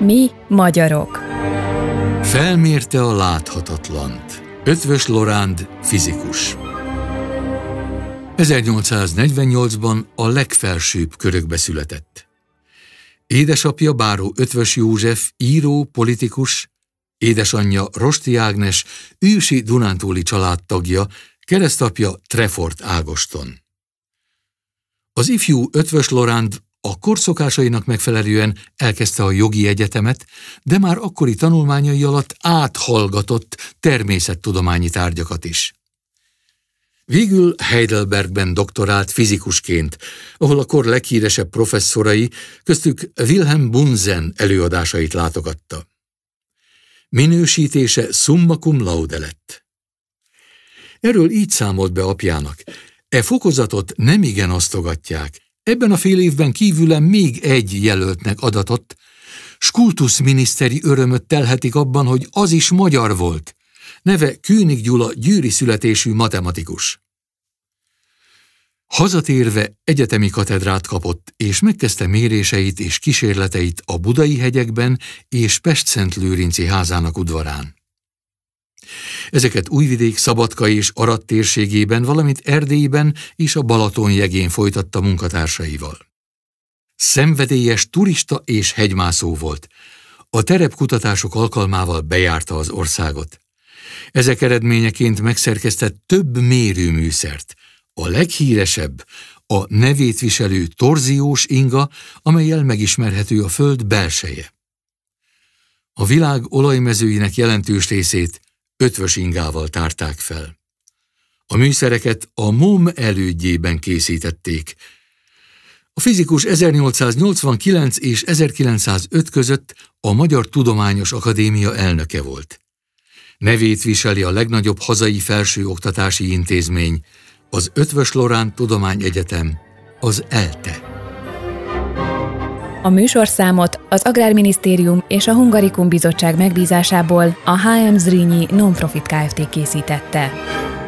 Mi magyarok. Felmérte a láthatatlant. Ötvös Loránd, fizikus. 1848-ban a legfelsőbb körökbe született. Édesapja Báró Ötvös József, író, politikus, édesanyja Rosti Ágnes, ősi Dunántúli családtagja, keresztapja Trefort Ágoston. Az ifjú Ötvös Loránd korszokásainak megfelelően elkezdte a jogi egyetemet, de már akkori tanulmányai alatt áthallgatott természettudományi tárgyakat is. Végül Heidelbergben doktorált fizikusként, ahol a kor leghíresebb professzorai, köztük Wilhelm Bunsen előadásait látogatta. Minősítése summa cum laude lett. Erről így számolt be apjának. E fokozatot nemigen osztogatják, Ebben a fél évben kívüle még egy jelöltnek adatott. Skultusz miniszteri örömöt telhetik abban, hogy az is magyar volt. Neve Kőnig Gyula gyűri születésű matematikus. Hazatérve egyetemi katedrát kapott, és megkezdte méréseit és kísérleteit a budai hegyekben és Pest-Szent Lőrinci házának udvarán. Ezeket Újvidék, Szabadka és Arat térségében, valamint Erdélyben és a Balaton jegén folytatta munkatársaival. Szenvedélyes turista és hegymászó volt. A terepkutatások alkalmával bejárta az országot. Ezek eredményeként megszerkesztett több mérőműszert. A leghíresebb, a nevét viselő torziós inga, amelyel megismerhető a föld belseje. A világ olajmezőinek jelentős részét ötvös ingával tárták fel. A műszereket a MOM elődjében készítették. A fizikus 1889 és 1905 között a Magyar Tudományos Akadémia elnöke volt. Nevét viseli a legnagyobb hazai felsőoktatási intézmény, az Ötvös Lorán Tudományegyetem, az ELTE. A műsorszámot az Agrárminisztérium és a Hungarikum Bizottság megbízásából a HM Zrínyi Nonprofit Kft. készítette.